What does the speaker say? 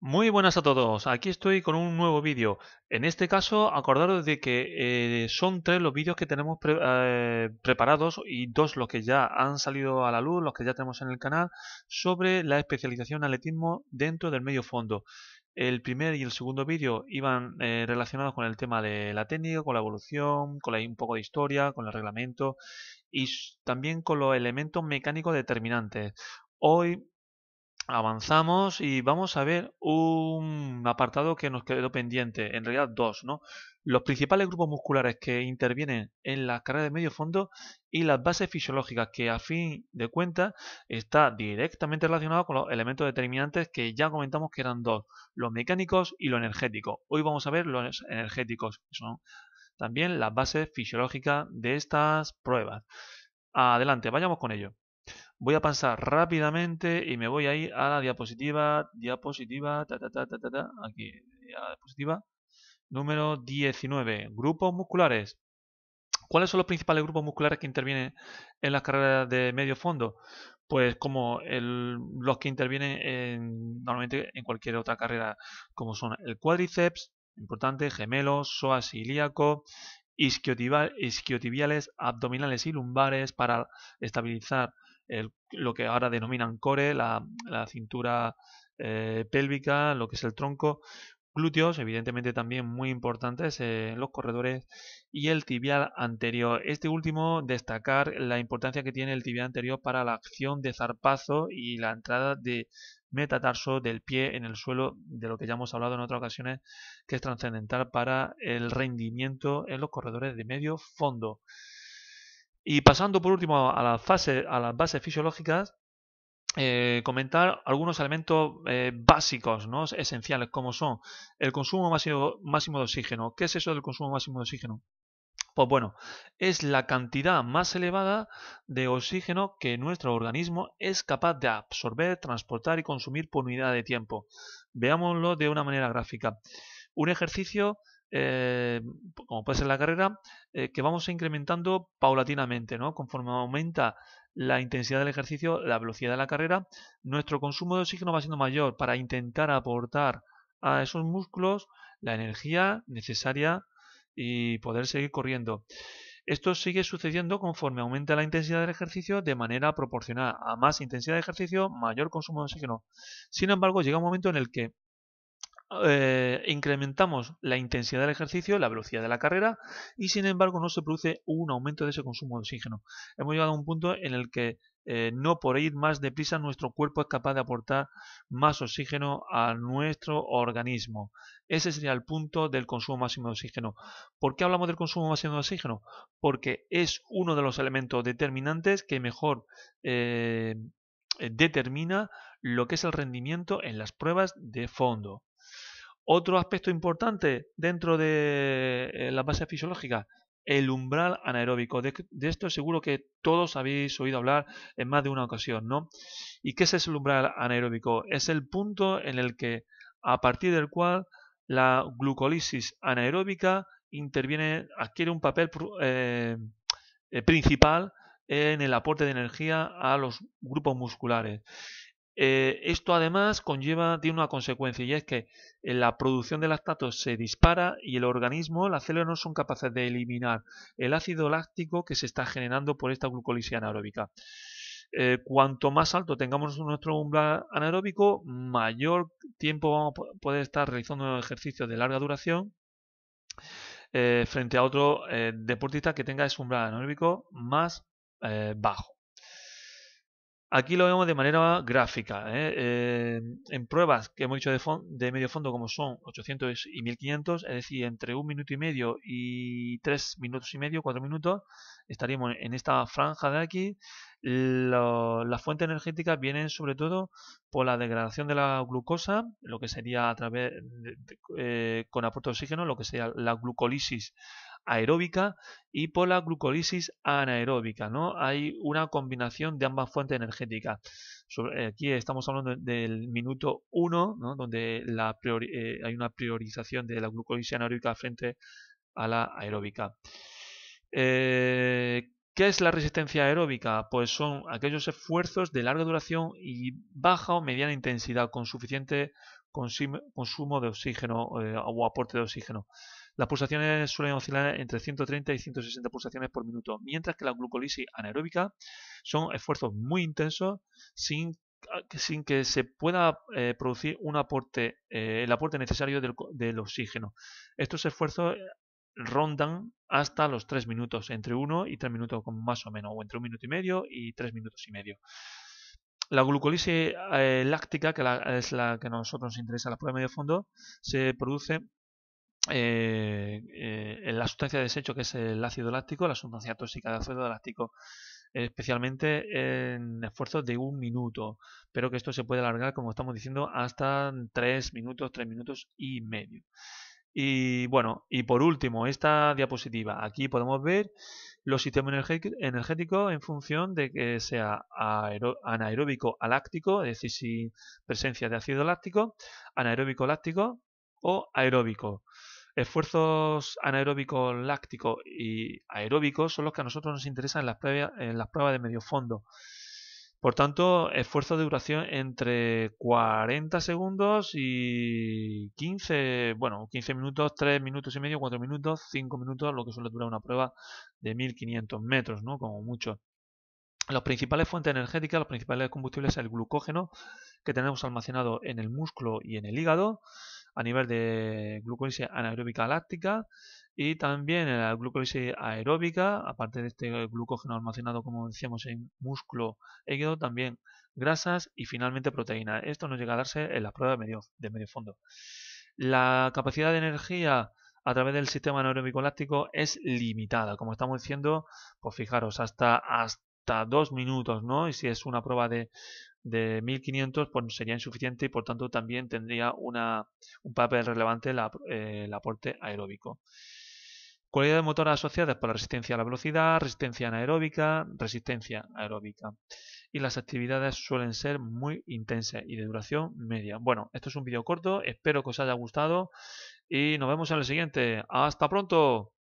Muy buenas a todos, aquí estoy con un nuevo vídeo. En este caso, acordaros de que eh, son tres los vídeos que tenemos eh, preparados y dos los que ya han salido a la luz, los que ya tenemos en el canal, sobre la especialización atletismo dentro del medio fondo. El primer y el segundo vídeo iban eh, relacionados con el tema de la técnica, con la evolución, con un poco de historia, con el reglamento y también con los elementos mecánicos determinantes. Hoy avanzamos y vamos a ver un apartado que nos quedó pendiente, en realidad dos, ¿no? Los principales grupos musculares que intervienen en las carreras de medio fondo y las bases fisiológicas que a fin de cuentas está directamente relacionado con los elementos determinantes que ya comentamos que eran dos, los mecánicos y los energéticos. Hoy vamos a ver los energéticos, que son también las bases fisiológicas de estas pruebas. Adelante, vayamos con ello. Voy a pasar rápidamente y me voy a ir a la diapositiva, diapositiva, ta, ta, ta, ta, ta, aquí, diapositiva número 19, grupos musculares. ¿Cuáles son los principales grupos musculares que intervienen en las carreras de medio fondo? Pues como los que intervienen normalmente en cualquier otra carrera, como son el cuádriceps, importante, gemelos, psoas ilíaco, isquiotibiales, abdominales y lumbares para estabilizar lo que ahora denominan core, la, cintura eh, pélvica, lo que es el tronco, glúteos, evidentemente también muy importantes en eh, los corredores, y el tibial anterior. Este último, destacar la importancia que tiene el tibial anterior para la acción de zarpazo y la entrada de metatarso del pie en el suelo, de lo que ya hemos hablado en otras ocasiones, que es trascendental para el rendimiento en los corredores de medio fondo. Y pasando por último a, la fase, a las bases fisiológicas, eh, comentar algunos elementos eh, básicos, ¿no? esenciales, como son el consumo máximo, máximo de oxígeno. ¿Qué es eso del consumo máximo de oxígeno? Pues bueno, es la cantidad más elevada de oxígeno que nuestro organismo es capaz de absorber, transportar y consumir por unidad de tiempo. Veámoslo de una manera gráfica. Un ejercicio eh, como puede ser la carrera, eh, que vamos incrementando paulatinamente, ¿no? Conforme aumenta la intensidad del ejercicio, la velocidad de la carrera, nuestro consumo de oxígeno va siendo mayor para intentar aportar a esos músculos la energía necesaria y poder seguir corriendo. Esto sigue sucediendo conforme aumenta la intensidad del ejercicio de manera proporcional. A más intensidad de ejercicio, mayor consumo de oxígeno. Sin embargo, llega un momento en el que eh, incrementamos la intensidad del ejercicio, la velocidad de la carrera y sin embargo no se produce un aumento de ese consumo de oxígeno. Hemos llegado a un punto en el que eh, no por ir más deprisa nuestro cuerpo es capaz de aportar más oxígeno a nuestro organismo. Ese sería el punto del consumo máximo de oxígeno. ¿Por qué hablamos del consumo máximo de oxígeno? Porque es uno de los elementos determinantes que mejor eh, determina lo que es el rendimiento en las pruebas de fondo. Otro aspecto importante dentro de eh, la base fisiológica, el umbral anaeróbico. De, esto seguro que todos habéis oído hablar en más de una ocasión, ¿no? ¿Y qué es el umbral anaeróbico? Es el punto en el que, a partir del cual, la glucolisis anaeróbica interviene, adquiere un papel eh, eh, principal en el aporte de energía a los grupos musculares. Eh, esto además conlleva, tiene una consecuencia y es que eh, la producción de lactatos se dispara y el organismo, las células no son capaces de eliminar el ácido láctico que se está generando por esta glucolisis anaeróbica. Eh, cuanto más alto tengamos nuestro umbral anaeróbico, mayor tiempo vamos a poder estar realizando ejercicios de larga duración frente a otro deportista que tenga ese umbral anaeróbico más bajo. Aquí lo vemos de manera gráfica. ¿eh? Eh, en pruebas que hemos hecho de, de, medio fondo, como son 800 y 1500, es decir, entre un minuto y medio y tres minutos y medio, cuatro minutos, estaríamos en esta franja de aquí. las fuentes energéticas vienen sobre todo por la degradación de la glucosa, lo que sería a través eh, con aporte de oxígeno, lo que sería la glucolisis aeróbica y por la glucolisis anaeróbica. ¿no? Hay una combinación de ambas fuentes energéticas. Eh, aquí estamos hablando del minuto 1, donde eh, hay una priorización de la glucolisis anaeróbica frente a la aeróbica. Eh, ¿Qué es la resistencia aeróbica? Pues son aquellos esfuerzos de larga duración y baja o mediana intensidad con suficiente consumo de oxígeno o aporte de oxígeno. Las pulsaciones suelen oscilar entre 130 y 160 pulsaciones por minuto, mientras que la glucolisis anaeróbica son esfuerzos muy intensos sin, que se pueda eh, producir un aporte, eh, el aporte necesario del, oxígeno. Estos esfuerzos eh, rondan hasta los 3 minutos, entre 1 y 3 minutos más o menos, o entre un minuto y medio y 3 minutos y medio. La glucolisis láctica, que es la que a nosotros nos interesa, la prueba de medio fondo, se produce eh, eh, la sustancia de desecho que es el ácido láctico, la sustancia tóxica de ácido láctico, especialmente en esfuerzos de un minuto, pero que esto se puede alargar, como estamos diciendo, hasta tres minutos, tres minutos y medio. Y bueno, y por último, esta diapositiva. Aquí podemos ver los sistemas energéticos en función de que sea anaeróbico aláctico, es decir, si presencia de ácido láctico, anaeróbico láctico o aeróbico. Esfuerzos anaeróbicos lácticos y aeróbicos son los que a nosotros nos interesan en las, en las pruebas de medio fondo. Por tanto, esfuerzos de duración entre 40 segundos y 15, bueno, 15 minutos, 3 minutos y medio, 4 minutos, 5 minutos, lo que suele durar una prueba de 1500 metros, ¿no? Como mucho. Las principales fuentes energéticas, los principales combustibles, el glucógeno que tenemos almacenado en el músculo y en el hígado, a nivel de glucólisis anaeróbica láctica y también la glucólisis aeróbica, aparte de este glucógeno almacenado, como decíamos, en músculo hígado, también grasas y finalmente proteína Esto nos llega a darse en las pruebas de medio, de medio fondo. La capacidad de energía a través del sistema anaeróbico láctico es limitada. Como estamos diciendo, pues fijaros, hasta, hasta dos minutos, ¿no? Y si es una prueba de de 1500 pues, sería insuficiente y por tanto también tendría una, un papel relevante eh, el aporte aeróbico. Cualidades de motor asociadas pues, la resistencia a la velocidad, resistencia anaeróbica, resistencia aeróbica. Y las actividades suelen ser muy intensas y de duración media. Bueno, esto es un vídeo corto, espero que os haya gustado y nos vemos en el siguiente. ¡Hasta pronto!